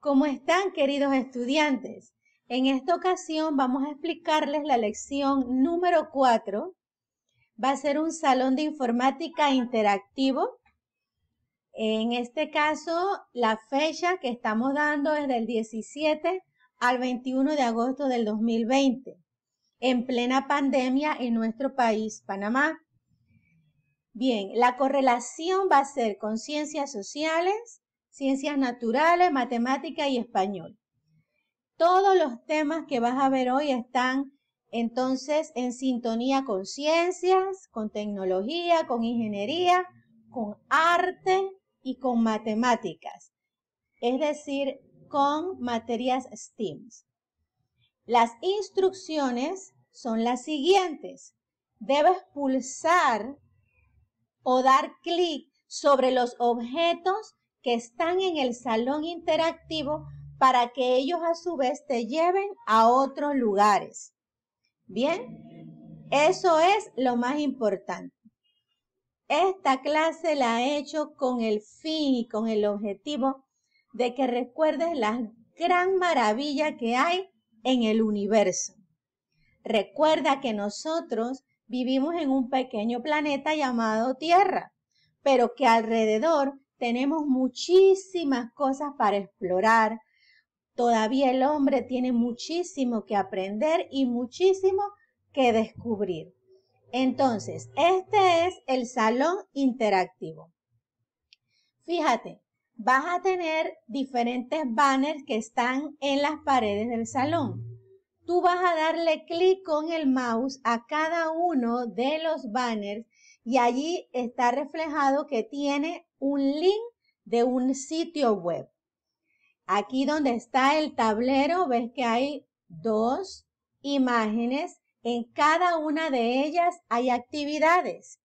¿Cómo están, queridos estudiantes? En esta ocasión vamos a explicarles la lección número 4. Va a ser un salón de informática interactivo. En este caso, la fecha que estamos dando es del 17 al 21 de agosto del 2020, en plena pandemia en nuestro país, Panamá. Bien, la correlación va a ser con ciencias sociales, ciencias naturales, matemática y español. Todos los temas que vas a ver hoy están entonces en sintonía con ciencias, con tecnología, con ingeniería, con arte y con matemáticas, es decir, con materias STEAM. Las instrucciones son las siguientes. Debes pulsar o dar clic sobre los objetos que están en el salón interactivo para que ellos a su vez te lleven a otros lugares. Bien, eso es lo más importante. Esta clase la he hecho con el fin y con el objetivo de que recuerdes la gran maravilla que hay en el universo. Recuerda que nosotros vivimos en un pequeño planeta llamado Tierra, pero que alrededor tenemos muchísimas cosas para explorar. Todavía el hombre tiene muchísimo que aprender y muchísimo que descubrir. Entonces, este es el salón interactivo. Fíjate, vas a tener diferentes banners que están en las paredes del salón. Tú vas a darle clic con el mouse a cada uno de los banners y allí está reflejado que tiene un link de un sitio web. Aquí donde está el tablero, ves que hay dos imágenes. En cada una de ellas hay actividades.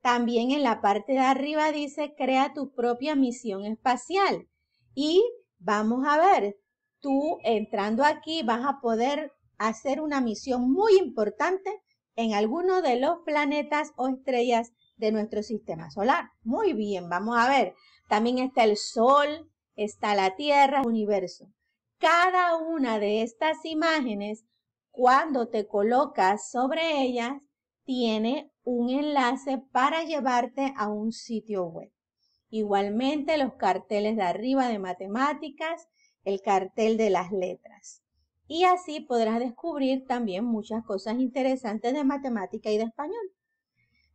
También en la parte de arriba dice crea tu propia misión espacial. Y vamos a ver, tú entrando aquí vas a poder hacer una misión muy importante en alguno de los planetas o estrellas de nuestro sistema solar. Muy bien, vamos a ver. También está el Sol, está la Tierra, el universo. Cada una de estas imágenes, cuando te colocas sobre ellas, tiene un enlace para llevarte a un sitio web. Igualmente los carteles de arriba de matemáticas, el cartel de las letras y así podrás descubrir también muchas cosas interesantes de matemática y de español.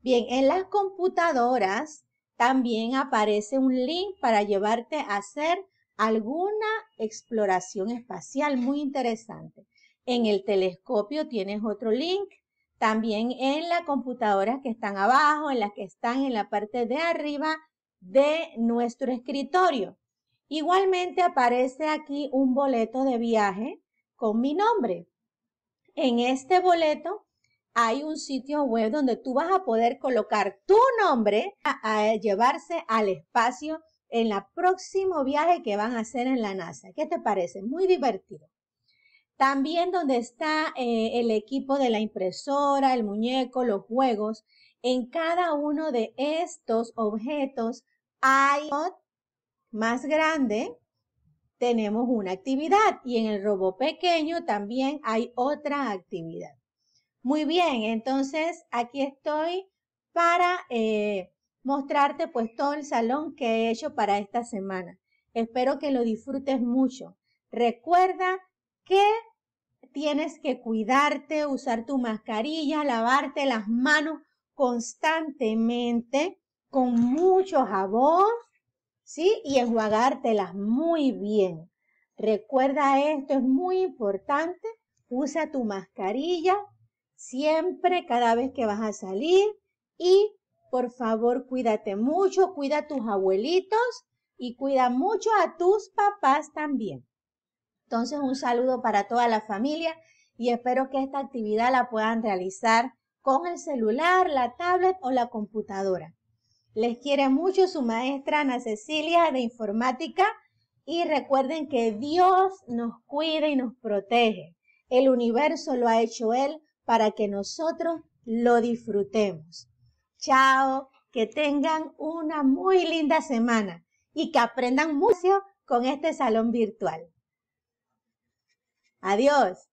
Bien, en las computadoras también aparece un link para llevarte a hacer alguna exploración espacial muy interesante. En el telescopio tienes otro link, también en las computadoras que están abajo, en las que están en la parte de arriba de nuestro escritorio. Igualmente aparece aquí un boleto de viaje con mi nombre. En este boleto hay un sitio web donde tú vas a poder colocar tu nombre a, llevarse al espacio en el próximo viaje que van a hacer en la NASA. ¿Qué te parece? Muy divertido. También donde está eh, el equipo de la impresora, el muñeco, los juegos. En cada uno de estos objetos hay más grande tenemos una actividad y en el robot pequeño también hay otra actividad. Muy bien, entonces aquí estoy para eh, mostrarte pues todo el salón que he hecho para esta semana. Espero que lo disfrutes mucho. Recuerda que tienes que cuidarte, usar tu mascarilla, lavarte las manos constantemente con mucho jabón ¿sí? Y enjuagártelas muy bien. Recuerda esto, es muy importante. Usa tu mascarilla siempre, cada vez que vas a salir. Y por favor, cuídate mucho, cuida a tus abuelitos y cuida mucho a tus papás también. Entonces, un saludo para toda la familia y espero que esta actividad la puedan realizar con el celular, la tablet o la computadora. Les quiere mucho su maestra Ana Cecilia de Informática y recuerden que Dios nos cuida y nos protege. El universo lo ha hecho Él para que nosotros lo disfrutemos. Chao, que tengan una muy linda semana y que aprendan mucho con este salón virtual. Adiós.